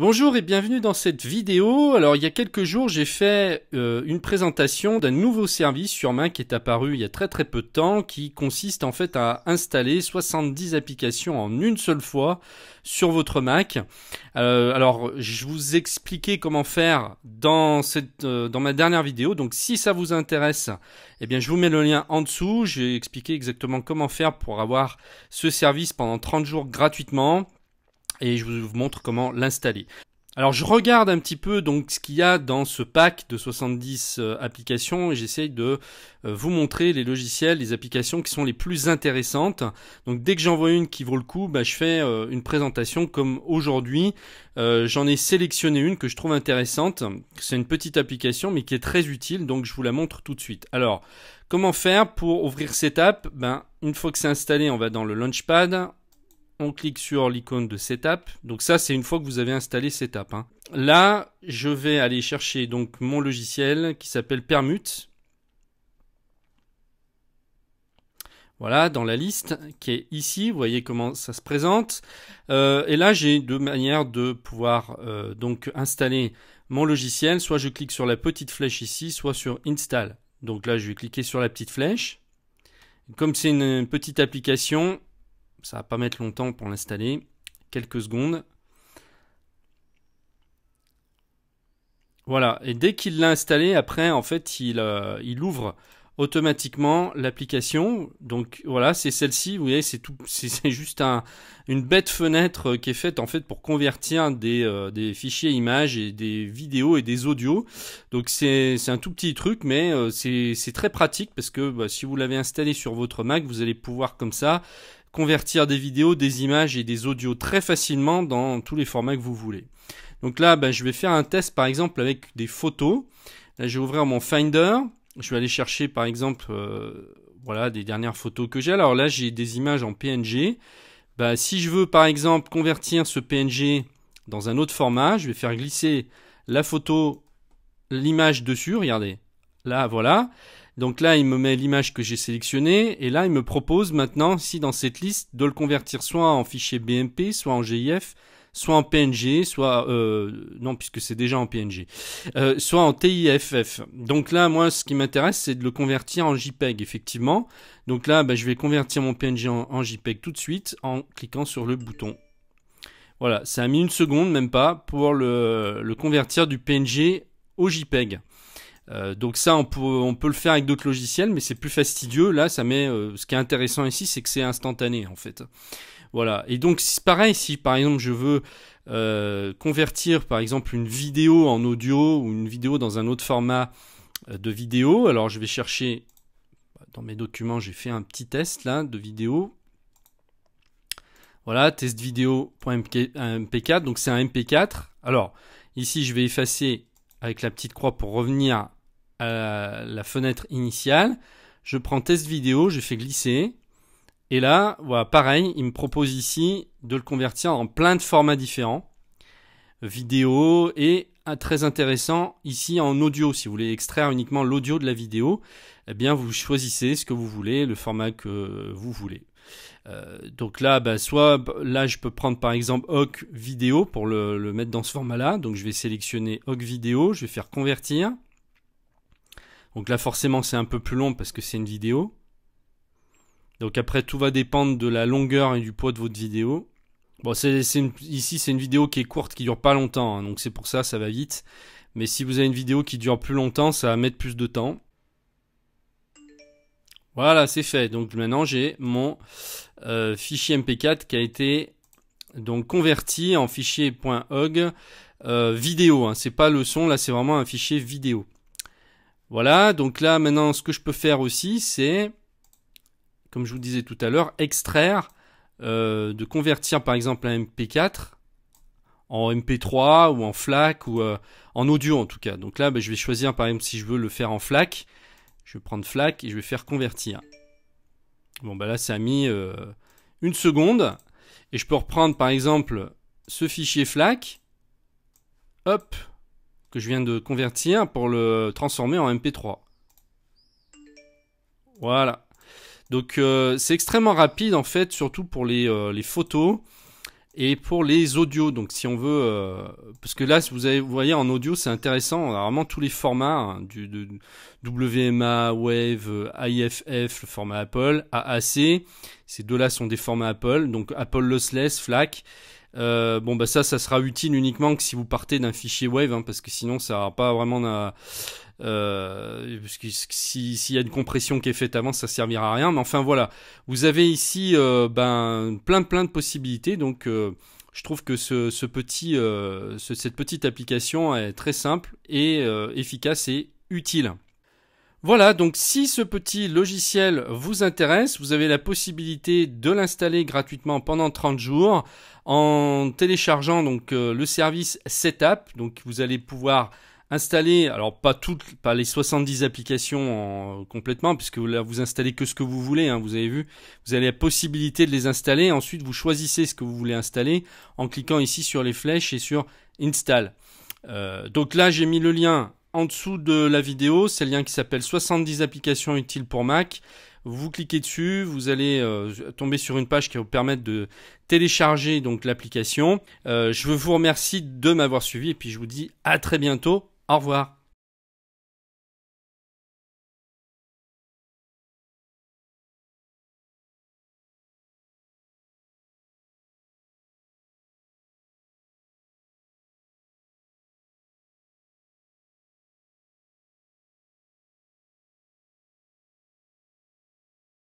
Bonjour et bienvenue dans cette vidéo. Alors il y a quelques jours j'ai fait euh, une présentation d'un nouveau service sur Mac qui est apparu il y a très très peu de temps qui consiste en fait à installer 70 applications en une seule fois sur votre Mac. Euh, alors je vous expliquais comment faire dans, cette, euh, dans ma dernière vidéo donc si ça vous intéresse eh bien je vous mets le lien en dessous. J'ai expliqué exactement comment faire pour avoir ce service pendant 30 jours gratuitement et je vous montre comment l'installer. Alors je regarde un petit peu donc ce qu'il y a dans ce pack de 70 euh, applications et j'essaye de euh, vous montrer les logiciels, les applications qui sont les plus intéressantes. Donc dès que j'en vois une qui vaut le coup, bah, je fais euh, une présentation comme aujourd'hui. j'en ai sélectionné une que je trouve intéressante. C'est une petite application mais qui est très utile donc je vous la montre tout de suite. Alors comment faire pour ouvrir cette app ben, Une fois que c'est installé, on va dans le Launchpad, on clique sur l'icône de Setup. Donc ça, c'est une fois que vous avez installé Setup. Hein. Là, je vais aller chercher donc mon logiciel qui s'appelle Permute. Voilà, dans la liste qui est ici, vous voyez comment ça se présente. Euh, et là, j'ai deux manières de pouvoir euh, donc installer mon logiciel. Soit je clique sur la petite flèche ici, soit sur Install. Donc là, je vais cliquer sur la petite flèche. Comme c'est une petite application, ça va pas mettre longtemps pour l'installer, quelques secondes. Voilà, et dès qu'il l'a installé, après, en fait, il, euh, ouvre automatiquement l'application. Donc voilà, c'est celle-ci, vous voyez, c'est tout, c'est juste une bête fenêtre euh, qui est faite en fait pour convertir euh, des, fichiers images et des vidéos et des audios. Donc c'est un tout petit truc, mais c'est très pratique parce que bah, si vous l'avez installé sur votre Mac, vous allez pouvoir comme ça convertir des vidéos, des images et des audios très facilement dans tous les formats que vous voulez. Donc là, ben, je vais faire un test par exemple avec des photos. Là, je vais ouvrir mon Finder. Je vais aller chercher par exemple euh, voilà, des dernières photos que j'ai. Alors là, j'ai des images en PNG. Ben, si je veux par exemple convertir ce PNG dans un autre format, je vais faire glisser la photo, l'image dessus. Regardez, là voilà. Donc là, il me met l'image que j'ai sélectionnée et là, il me propose maintenant, si dans cette liste, de le convertir soit en fichier BMP, soit en GIF, soit en PNG, soit euh, non puisque c'est déjà en PNG, euh, soit en TIFF. Donc là, moi, ce qui m'intéresse, c'est de le convertir en JPEG, effectivement. Donc là, bah, je vais convertir mon PNG en, JPEG tout de suite en cliquant sur le bouton. Voilà, ça a mis une seconde, même pas, pour le, le convertir du PNG au JPEG. Euh, donc ça, on peut, on peut le faire avec d'autres logiciels, mais c'est plus fastidieux. Là, ça met. Euh, ce qui est intéressant ici, c'est que c'est instantané en fait. Voilà. Et donc c'est pareil, si par exemple je veux euh, convertir par exemple une vidéo en audio ou une vidéo dans un autre format de vidéo, alors je vais chercher dans mes documents, j'ai fait un petit test là de vidéo. Voilà, test vidéomp 4 donc c'est un MP4. Alors, ici, je vais effacer avec la petite croix pour revenir à la fenêtre initiale, je prends test vidéo, je fais glisser, et là, voilà, pareil, il me propose ici de le convertir en plein de formats différents, vidéo et ah, très intéressant ici en audio. Si vous voulez extraire uniquement l'audio de la vidéo, eh bien vous choisissez ce que vous voulez, le format que vous voulez. Euh, donc là, bah, soit là je peux prendre par exemple Hoc vidéo pour le, mettre dans ce format-là. Donc je vais sélectionner Hoc vidéo, je vais faire convertir. Donc là, forcément, c'est un peu plus long parce que c'est une vidéo. Donc après, tout va dépendre de la longueur et du poids de votre vidéo. Bon, ici, c'est une vidéo qui est courte, qui dure pas longtemps, hein, donc c'est pour ça, ça va vite. Mais si vous avez une vidéo qui dure plus longtemps, ça va mettre plus de temps. Voilà, c'est fait. Donc maintenant, j'ai mon euh, fichier MP4 qui a été donc converti en fichier .hog euh, vidéo. Ce hein. C'est pas le son, là, c'est vraiment un fichier vidéo. Voilà, donc là maintenant ce que je peux faire aussi c'est, comme je vous disais tout à l'heure, extraire, euh, de convertir par exemple un MP4 en MP3 ou en FLAC ou euh, en audio en tout cas. Donc là ben, je vais choisir par exemple si je veux le faire en FLAC, je vais prendre FLAC et je vais faire convertir. Bon bah là ça a mis euh, une seconde et je peux reprendre par exemple ce fichier FLAC. Hop, que je viens de convertir pour le transformer en MP3. Voilà. Donc euh, c'est extrêmement rapide en fait, surtout pour les euh, photos. Et pour les audios, donc si on veut, euh, parce que là, vous, avez, vous voyez en audio, c'est intéressant. On vraiment tous les formats hein, du WMA, Wave, IFF, le format Apple, AAC. Ces deux-là sont des formats Apple, donc Apple Lossless, FLAC. Euh, bon bah ça, ça sera utile uniquement que si vous partez d'un fichier Wave, hein, parce que sinon ça n'aura pas vraiment euh, euh, s'il y a une compression qui est faite avant, ça servira à rien. Mais enfin voilà, vous avez ici euh, ben, plein plein de possibilités. Donc euh, je trouve que ce, petit, cette petite application est très simple et efficace et utile. Voilà, donc si ce petit logiciel vous intéresse, vous avez la possibilité de l'installer gratuitement pendant 30 jours en téléchargeant donc le service Setup. Donc vous allez pouvoir Installer, alors pas toutes, pas les 70 applications complètement, puisque là vous installez que ce que vous voulez, hein, vous avez vu, vous avez la possibilité de les installer, ensuite vous choisissez ce que vous voulez installer en cliquant ici sur les flèches et sur install. Euh, donc là j'ai mis le lien en dessous de la vidéo, c'est le lien qui s'appelle 70 applications utiles pour Mac. Vous cliquez dessus, vous allez euh, tomber sur une page qui va vous permettre de télécharger donc l'application. Euh, je vous remercie de m'avoir suivi et puis je vous dis à très bientôt au revoir.